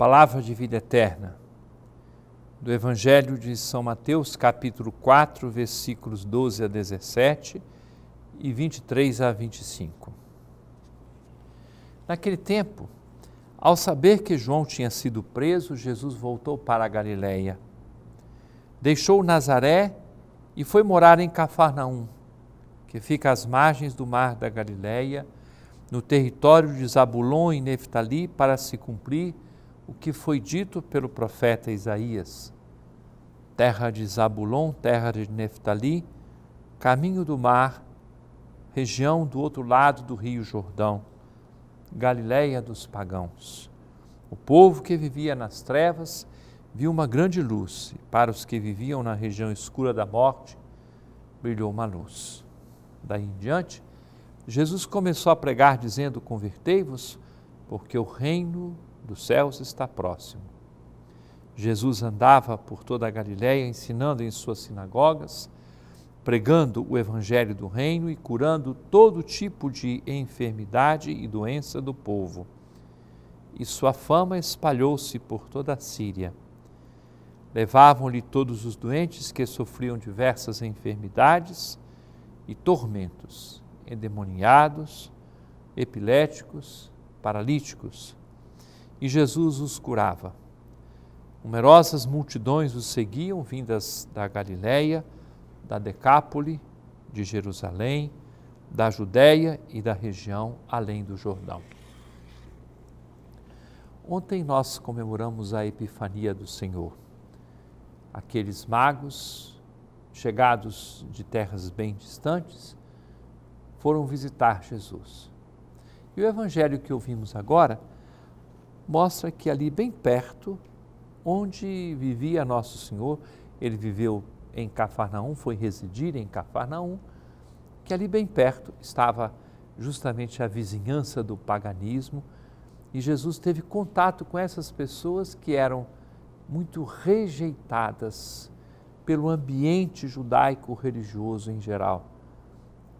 palavra de vida eterna, do Evangelho de São Mateus, capítulo 4, versículos 12 a 17 e 23 a 25. Naquele tempo, ao saber que João tinha sido preso, Jesus voltou para a Galiléia. Deixou Nazaré e foi morar em Cafarnaum, que fica às margens do mar da Galiléia, no território de Zabulon e Neftali, para se cumprir o que foi dito pelo profeta Isaías: terra de Zabulon, terra de Neftali, caminho do mar, região do outro lado do rio Jordão, Galiléia dos pagãos. O povo que vivia nas trevas viu uma grande luz, e para os que viviam na região escura da morte, brilhou uma luz. Daí em diante, Jesus começou a pregar dizendo: Convertei-vos, porque o reino dos céus está próximo. Jesus andava por toda a Galiléia, ensinando em suas sinagogas, pregando o evangelho do reino e curando todo tipo de enfermidade e doença do povo. E sua fama espalhou-se por toda a Síria. Levavam-lhe todos os doentes que sofriam diversas enfermidades e tormentos, endemoniados, epiléticos, paralíticos e Jesus os curava. Numerosas multidões os seguiam, vindas da Galiléia, da Decápole, de Jerusalém, da Judéia e da região além do Jordão. Ontem nós comemoramos a Epifania do Senhor. Aqueles magos, chegados de terras bem distantes, foram visitar Jesus. E o evangelho que ouvimos agora mostra que ali bem perto, onde vivia Nosso Senhor, ele viveu em Cafarnaum, foi residir em Cafarnaum, que ali bem perto estava justamente a vizinhança do paganismo, e Jesus teve contato com essas pessoas que eram muito rejeitadas pelo ambiente judaico religioso em geral.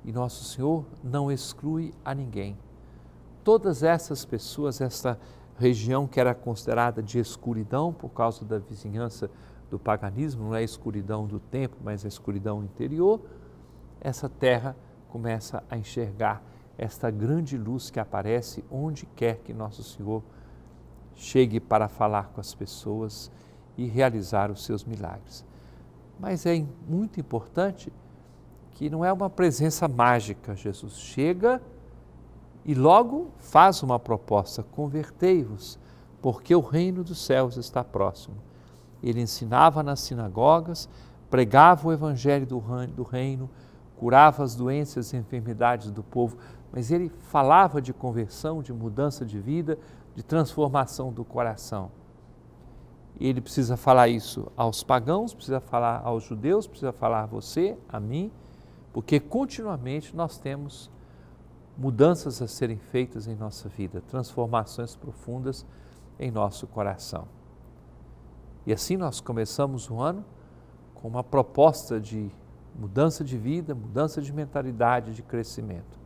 E Nosso Senhor não exclui a ninguém. Todas essas pessoas, essa região que era considerada de escuridão por causa da vizinhança do paganismo, não é a escuridão do tempo mas a é escuridão interior, essa terra começa a enxergar esta grande luz que aparece onde quer que Nosso Senhor chegue para falar com as pessoas e realizar os seus milagres. Mas é muito importante que não é uma presença mágica. Jesus chega, e logo faz uma proposta: convertei-vos, porque o reino dos céus está próximo. Ele ensinava nas sinagogas, pregava o evangelho do reino, curava as doenças e enfermidades do povo, mas ele falava de conversão, de mudança de vida, de transformação do coração. Ele precisa falar isso aos pagãos, precisa falar aos judeus, precisa falar a você, a mim, porque continuamente nós temos mudanças a serem feitas em nossa vida, transformações profundas em nosso coração. E assim nós começamos o ano com uma proposta de mudança de vida, mudança de mentalidade, de crescimento.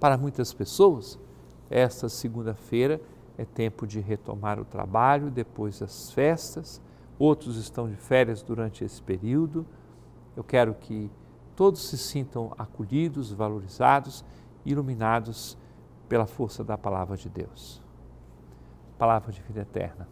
Para muitas pessoas, esta segunda-feira é tempo de retomar o trabalho depois das festas, outros estão de férias durante esse período. Eu quero que todos se sintam acolhidos, valorizados iluminados pela força da palavra de Deus. Palavra de vida eterna.